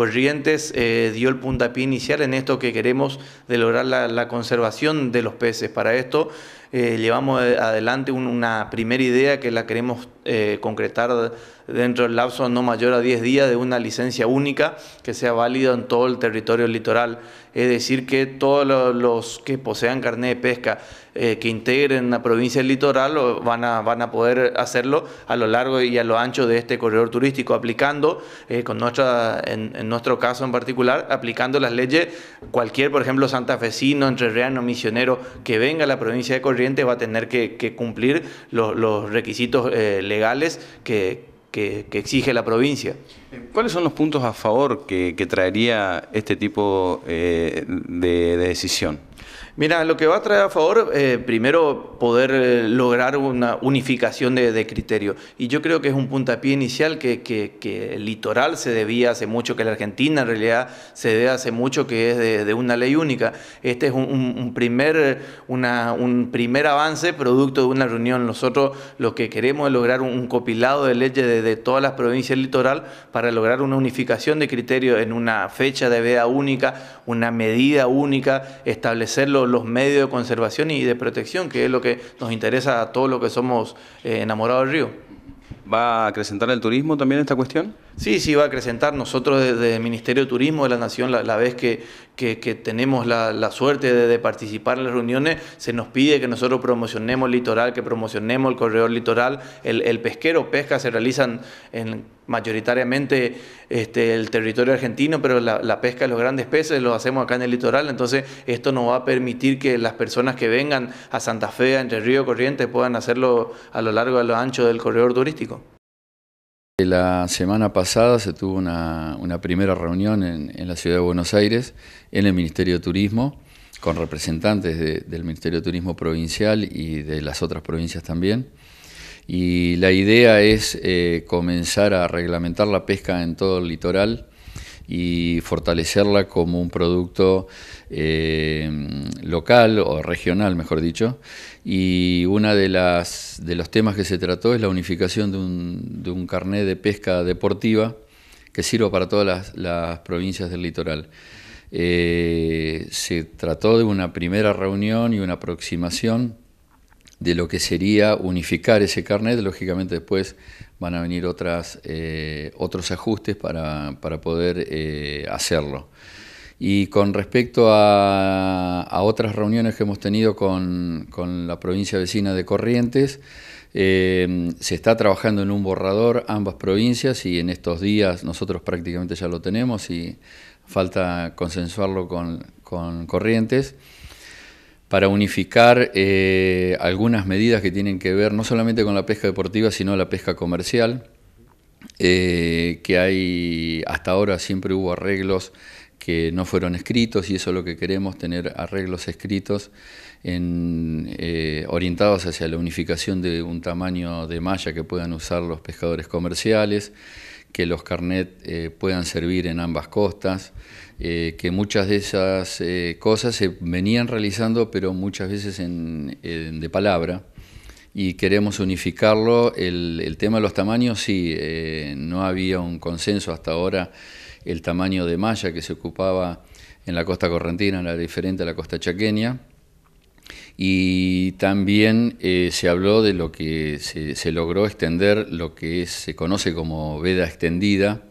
Corrientes eh, dio el puntapié inicial en esto que queremos de lograr la, conservación de los peces. Para esto eh, llevamos eh, adelante una primera idea que la queremos concretar dentro del lapso no mayor a 10 días de una licencia única que sea válida en todo el territorio litoral. Es decir, que todos los que posean carnet de pesca eh, que integren la provincia del litoral van a, van a poder hacerlo a lo largo y a lo ancho de este corredor turístico, aplicando, eh, con nuestra, en, nuestro caso en particular, aplicando las leyes, cualquier, por ejemplo, santafesino, entrerreano, misionero que venga a la provincia de Corrientes va a tener que, cumplir los, requisitos eh, legales que, que, exige la provincia. ¿Cuáles son los puntos a favor que, traería este tipo eh, de, decisión? Mira, lo que va a traer a favor, eh, primero, poder eh, lograr una unificación de, criterios. Y yo creo que es un puntapié inicial que, el litoral se debía hace mucho, que la Argentina en realidad se debe hace mucho, que es de, una ley única. Este es un, primer, un primer avance producto de una reunión. Nosotros lo que queremos es lograr un, copilado de leyes de, todas las provincias del litoral para para lograr una unificación de criterios en una fecha de veda única, una medida única, establecer los medios de conservación y de protección, que es lo que nos interesa a todos los que somos eh, enamorados del río. ¿Va a acrecentar el turismo también esta cuestión? Sí, sí, va a acrecentar. Nosotros desde el Ministerio de Turismo de la Nación, la, vez que, tenemos la, suerte de, participar en las reuniones, se nos pide que nosotros promocionemos el litoral, que promocionemos el corredor litoral, el, el pesquero, pesca se realizan en mayoritariamente este, el territorio argentino, pero la, pesca de los grandes peces lo hacemos acá en el litoral, entonces esto nos va a permitir que las personas que vengan a Santa Fe, a Entre Río Corrientes, puedan hacerlo a lo largo y a lo ancho del corredor turístico. Eh, la semana pasada se tuvo una, primera reunión en, la ciudad de Buenos Aires, en el Ministerio de Turismo, con representantes del Ministerio de Turismo Provincial y de las otras provincias también. Y la idea es eh, comenzar a reglamentar la pesca en todo el litoral y fortalecerla como un producto eh, local o regional, mejor dicho. Y uno de, las, de los temas que se trató es la unificación de un, carnet de pesca deportiva que sirva para todas las, provincias del litoral. Eh, se trató de una primera reunión y una aproximación de lo que sería unificar ese carnet, lógicamente después van a venir otras, eh, otros ajustes para, poder eh, hacerlo. Y con respecto a, otras reuniones que hemos tenido con, la provincia vecina de Corrientes, eh, se está trabajando en un borrador ambas provincias y en estos días nosotros prácticamente ya lo tenemos y falta consensuarlo con, con Corrientes para unificar eh, algunas medidas que tienen que ver no solamente con la pesca deportiva, sino la pesca comercial, eh, que hay hasta ahora siempre hubo arreglos que no fueron escritos y eso es lo que queremos, tener arreglos escritos eh, orientados hacia la unificación de un tamaño de malla que puedan usar los pescadores comerciales que los carnets eh, puedan servir en ambas costas, eh, que muchas de esas eh, cosas se venían realizando, pero muchas veces de palabra, y queremos unificarlo. El, el tema de los tamaños, sí, no había un consenso hasta ahora. El tamaño de malla que se ocupaba en la costa correntina era diferente a la costa chaqueña y también eh, se habló de lo que se, logró extender, lo que se conoce como veda extendida,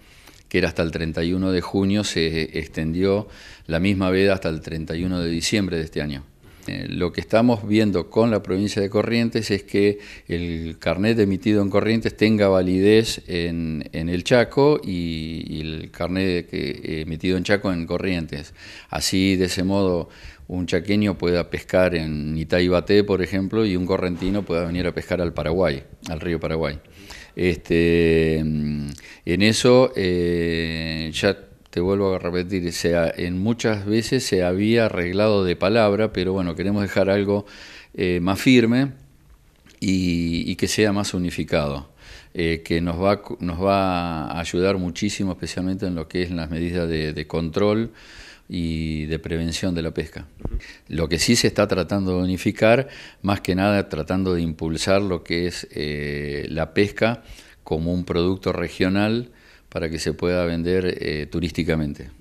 que era hasta el 31 de junio, se extendió la misma veda hasta el 31 de diciembre de este año. Eh, lo que estamos viendo con la provincia de Corrientes es que el carnet emitido en Corrientes tenga validez en, el Chaco y, el carnet eh, emitido en Chaco en Corrientes. Así, de ese modo, un chaqueño pueda pescar en Itaibaté, por ejemplo, y un correntino pueda venir a pescar al Paraguay, al río Paraguay. Este, mm, en eso eh, ya vuelvo a repetir, se en muchas veces se había arreglado de palabra, pero bueno, queremos dejar algo eh, más firme y, que sea más unificado, eh, que nos va, nos va a ayudar muchísimo, especialmente en lo que es las medidas de, control y de prevención de la pesca. Lo que sí se está tratando de unificar, más que nada tratando de impulsar lo que es eh, la pesca como un producto regional para que se pueda vender eh, turísticamente.